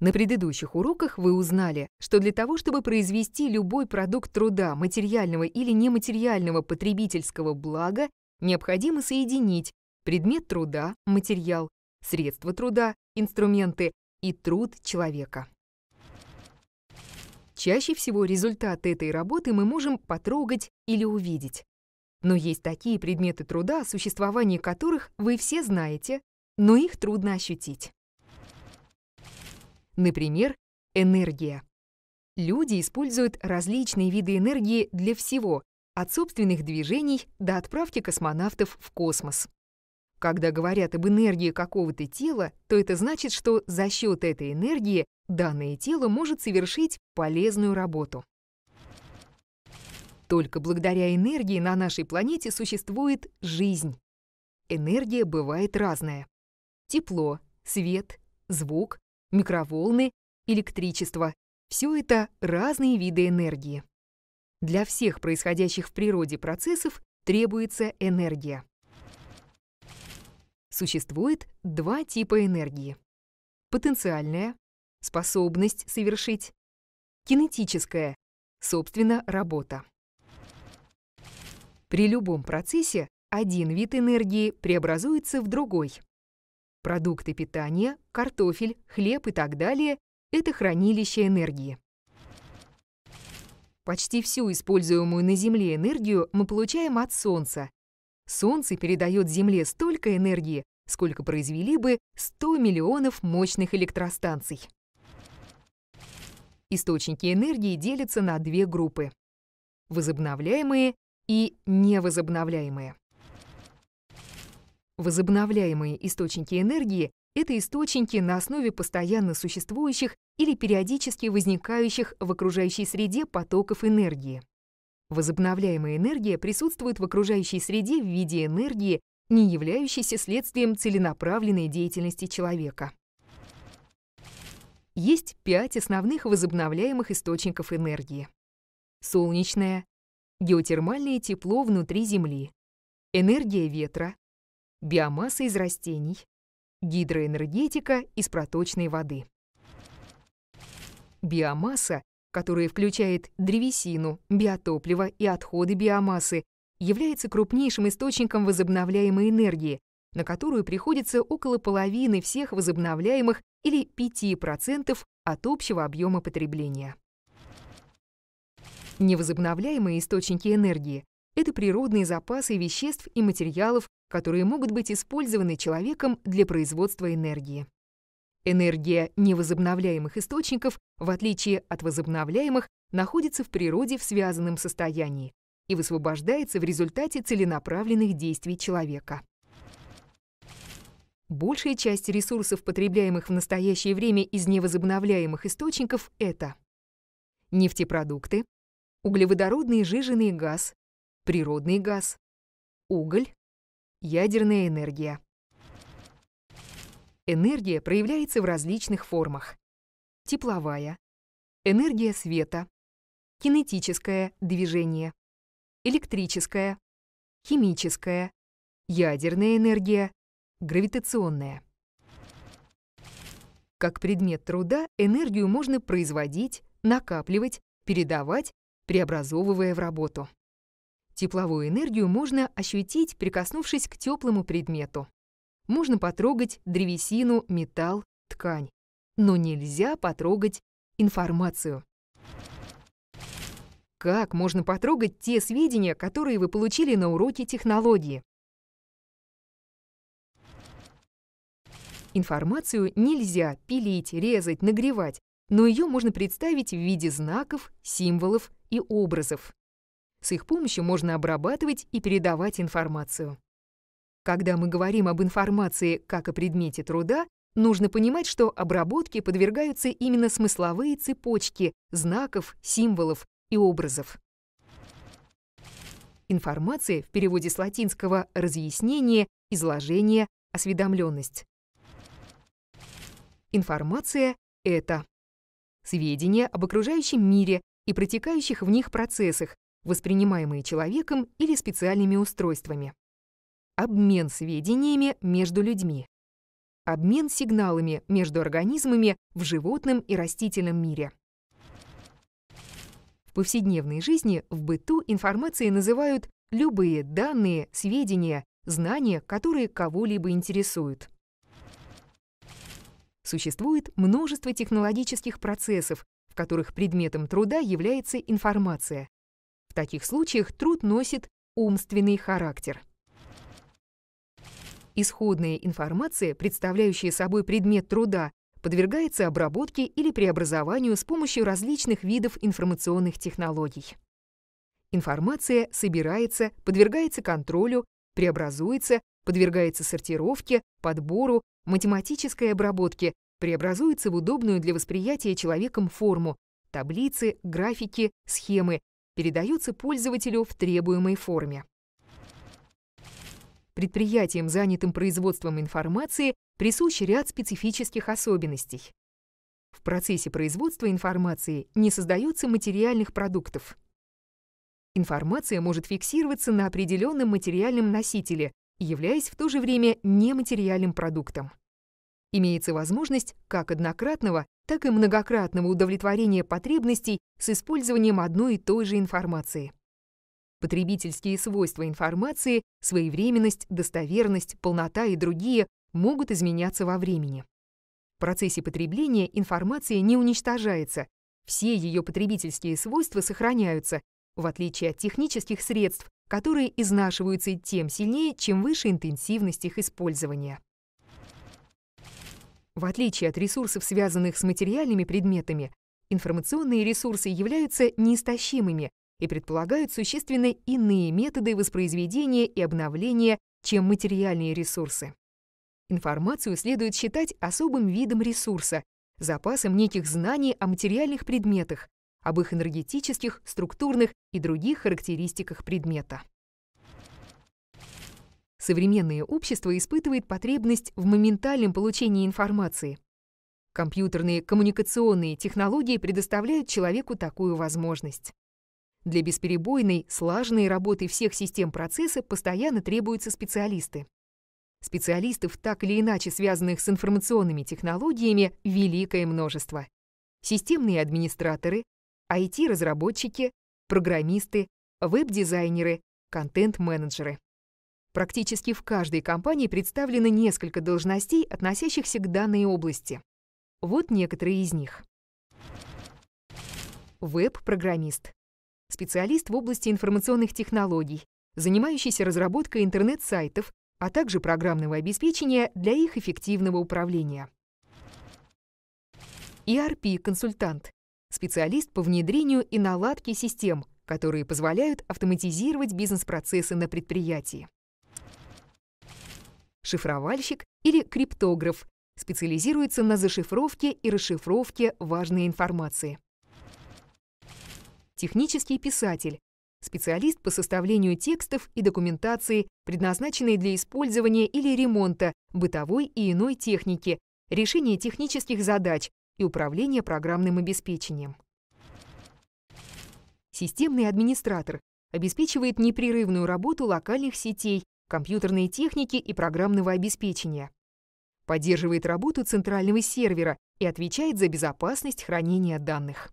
На предыдущих уроках вы узнали, что для того, чтобы произвести любой продукт труда, материального или нематериального потребительского блага, необходимо соединить предмет труда, материал, средства труда, инструменты и труд человека. Чаще всего результат этой работы мы можем потрогать или увидеть. Но есть такие предметы труда, существование которых вы все знаете, но их трудно ощутить. Например, энергия. Люди используют различные виды энергии для всего, от собственных движений до отправки космонавтов в космос. Когда говорят об энергии какого-то тела, то это значит, что за счет этой энергии данное тело может совершить полезную работу. Только благодаря энергии на нашей планете существует жизнь. Энергия бывает разная. Тепло, свет, звук, микроволны, электричество. Все это разные виды энергии. Для всех происходящих в природе процессов требуется энергия. Существует два типа энергии. Потенциальная – способность совершить. Кинетическая – собственно, работа. При любом процессе один вид энергии преобразуется в другой. Продукты питания, картофель, хлеб и так далее – это хранилище энергии. Почти всю используемую на Земле энергию мы получаем от Солнца. Солнце передает Земле столько энергии, сколько произвели бы 100 миллионов мощных электростанций. Источники энергии делятся на две группы – возобновляемые и невозобновляемые. Возобновляемые источники энергии – это источники на основе постоянно существующих или периодически возникающих в окружающей среде потоков энергии. Возобновляемая энергия присутствует в окружающей среде в виде энергии, не являющейся следствием целенаправленной деятельности человека. Есть пять основных возобновляемых источников энергии. Солнечная, геотермальное тепло внутри Земли, энергия ветра, биомасса из растений, гидроэнергетика из проточной воды. Биомасса, которая включает древесину, биотопливо и отходы биомассы, является крупнейшим источником возобновляемой энергии, на которую приходится около половины всех возобновляемых или 5% от общего объема потребления. Невозобновляемые источники энергии – это природные запасы веществ и материалов, которые могут быть использованы человеком для производства энергии. Энергия невозобновляемых источников, в отличие от возобновляемых, находится в природе в связанном состоянии и высвобождается в результате целенаправленных действий человека. Большая часть ресурсов, потребляемых в настоящее время из невозобновляемых источников, это нефтепродукты, углеводородный жиженый газ, природный газ, уголь, Ядерная энергия. Энергия проявляется в различных формах. Тепловая, энергия света, кинетическое движение, электрическая, химическая, ядерная энергия, гравитационная. Как предмет труда энергию можно производить, накапливать, передавать, преобразовывая в работу. Тепловую энергию можно ощутить, прикоснувшись к теплому предмету. Можно потрогать древесину, металл, ткань. Но нельзя потрогать информацию. Как можно потрогать те сведения, которые вы получили на уроке технологии? Информацию нельзя пилить, резать, нагревать, но ее можно представить в виде знаков, символов и образов. С их помощью можно обрабатывать и передавать информацию. Когда мы говорим об информации как о предмете труда, нужно понимать, что обработке подвергаются именно смысловые цепочки знаков, символов и образов. Информация в переводе с латинского «разъяснение», «изложение», «осведомленность». Информация — это сведения об окружающем мире и протекающих в них процессах, воспринимаемые человеком или специальными устройствами. Обмен сведениями между людьми. Обмен сигналами между организмами в животном и растительном мире. В повседневной жизни, в быту информацией называют любые данные, сведения, знания, которые кого-либо интересуют. Существует множество технологических процессов, в которых предметом труда является информация. В таких случаях труд носит умственный характер. Исходная информация, представляющая собой предмет труда, подвергается обработке или преобразованию с помощью различных видов информационных технологий. Информация собирается, подвергается контролю, преобразуется, подвергается сортировке, подбору, математической обработке, преобразуется в удобную для восприятия человеком форму – таблицы, графики, схемы, передаются пользователю в требуемой форме. Предприятиям, занятым производством информации, присущ ряд специфических особенностей. В процессе производства информации не создается материальных продуктов. Информация может фиксироваться на определенном материальном носителе, являясь в то же время нематериальным продуктом имеется возможность как однократного, так и многократного удовлетворения потребностей с использованием одной и той же информации. Потребительские свойства информации, своевременность, достоверность, полнота и другие могут изменяться во времени. В процессе потребления информация не уничтожается, все ее потребительские свойства сохраняются, в отличие от технических средств, которые изнашиваются тем сильнее, чем выше интенсивность их использования. В отличие от ресурсов, связанных с материальными предметами, информационные ресурсы являются неистощимыми и предполагают существенно иные методы воспроизведения и обновления, чем материальные ресурсы. Информацию следует считать особым видом ресурса, запасом неких знаний о материальных предметах, об их энергетических, структурных и других характеристиках предмета современное общество испытывает потребность в моментальном получении информации. Компьютерные коммуникационные технологии предоставляют человеку такую возможность. Для бесперебойной, слаженной работы всех систем процесса постоянно требуются специалисты. Специалистов, так или иначе связанных с информационными технологиями, великое множество. Системные администраторы, IT-разработчики, программисты, веб-дизайнеры, контент-менеджеры. Практически в каждой компании представлены несколько должностей, относящихся к данной области. Вот некоторые из них. Веб-программист. Специалист в области информационных технологий, занимающийся разработкой интернет-сайтов, а также программного обеспечения для их эффективного управления. ERP-консультант. Специалист по внедрению и наладке систем, которые позволяют автоматизировать бизнес-процессы на предприятии шифровальщик или криптограф, специализируется на зашифровке и расшифровке важной информации. Технический писатель – специалист по составлению текстов и документации, предназначенной для использования или ремонта бытовой и иной техники, решения технических задач и управления программным обеспечением. Системный администратор обеспечивает непрерывную работу локальных сетей компьютерной техники и программного обеспечения. Поддерживает работу центрального сервера и отвечает за безопасность хранения данных.